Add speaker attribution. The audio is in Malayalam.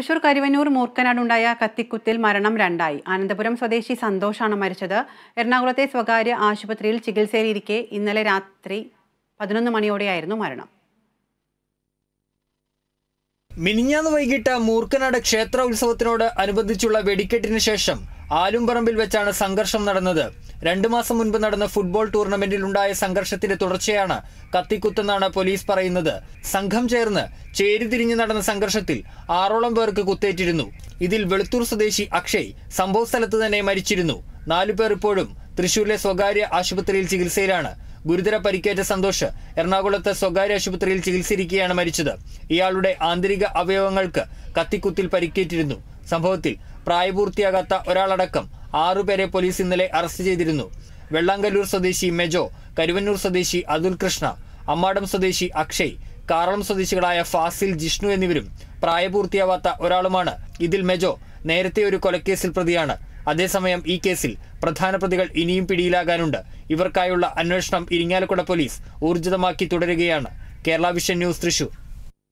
Speaker 1: തൃശൂർ കരുവന്നൂർ മൂർക്കനാടുണ്ടായ കത്തിക്കുത്തിൽ മരണം രണ്ടായി അനന്തപുരം സ്വദേശി സന്തോഷാണ് മരിച്ചത് എറണാകുളത്തെ സ്വകാര്യ ആശുപത്രിയിൽ ചികിത്സയിലിരിക്കെ ഇന്നലെ രാത്രി പതിനൊന്ന് മണിയോടെയായിരുന്നു മരണം
Speaker 2: മിനിഞ്ഞാന്ന് വൈകിട്ട് മൂർക്കനാട് ക്ഷേത്ര ഉത്സവത്തിനോട് അനുബന്ധിച്ചുള്ള വെടിക്കെട്ടിന് ശേഷം ആലുംപറമ്പിൽ വെച്ചാണ് സംഘർഷം നടന്നത് രണ്ടു മാസം മുൻപ് നടന്ന ഫുട്ബോൾ ടൂർണമെന്റിൽ ഉണ്ടായ സംഘർഷത്തിന്റെ തുടർച്ചയാണ് കത്തിക്കുത്തെന്നാണ് പോലീസ് പറയുന്നത് സംഘം ചേർന്ന് ചേരിതിരിഞ്ഞ് നടന്ന സംഘർഷത്തിൽ ആറോളം പേർക്ക് കുത്തേറ്റിരുന്നു ഇതിൽ വെളുത്തൂർ സ്വദേശി അക്ഷയ് സംഭവ സ്ഥലത്ത് തന്നെ മരിച്ചിരുന്നു നാലുപേർ ഇപ്പോഴും തൃശൂരിലെ സ്വകാര്യ ആശുപത്രിയിൽ ചികിത്സയിലാണ് ഗുരുതര പരിക്കേറ്റ സന്തോഷ് എറണാകുളത്തെ സ്വകാര്യ ആശുപത്രിയിൽ ചികിത്സയിരിക്കെയാണ് മരിച്ചത് ഇയാളുടെ ആന്തരിക അവയവങ്ങൾക്ക് കത്തിക്കുത്തിൽ പരിക്കേറ്റിരുന്നു സംഭവത്തിൽ പ്രായപൂർത്തിയാകാത്ത ഒരാളടക്കം ആറുപേരെ പോലീസ് ഇന്നലെ അറസ്റ്റ് ചെയ്തിരുന്നു വെള്ളാങ്കല്ലൂർ സ്വദേശി മെജോ കരുവന്നൂർ സ്വദേശി അതുൽ കൃഷ്ണ അമ്മാടം സ്വദേശി അക്ഷയ് കാറളം സ്വദേശികളായ ഫാസിൽ ജിഷ്ണു എന്നിവരും പ്രായപൂർത്തിയാവാത്ത ഒരാളുമാണ് ഇതിൽ മെജോ നേരത്തെ ഒരു കൊലക്കേസിൽ പ്രതിയാണ് അതേസമയം ഈ കേസിൽ പ്രധാന പ്രതികൾ ഇനിയും പിടിയിലാകാനുണ്ട് ഇവർക്കായുള്ള അന്വേഷണം ഇരിങ്ങാലക്കുട പോലീസ് ഊർജിതമാക്കി തുടരുകയാണ് കേരള വിഷൻ ന്യൂസ് തൃശൂർ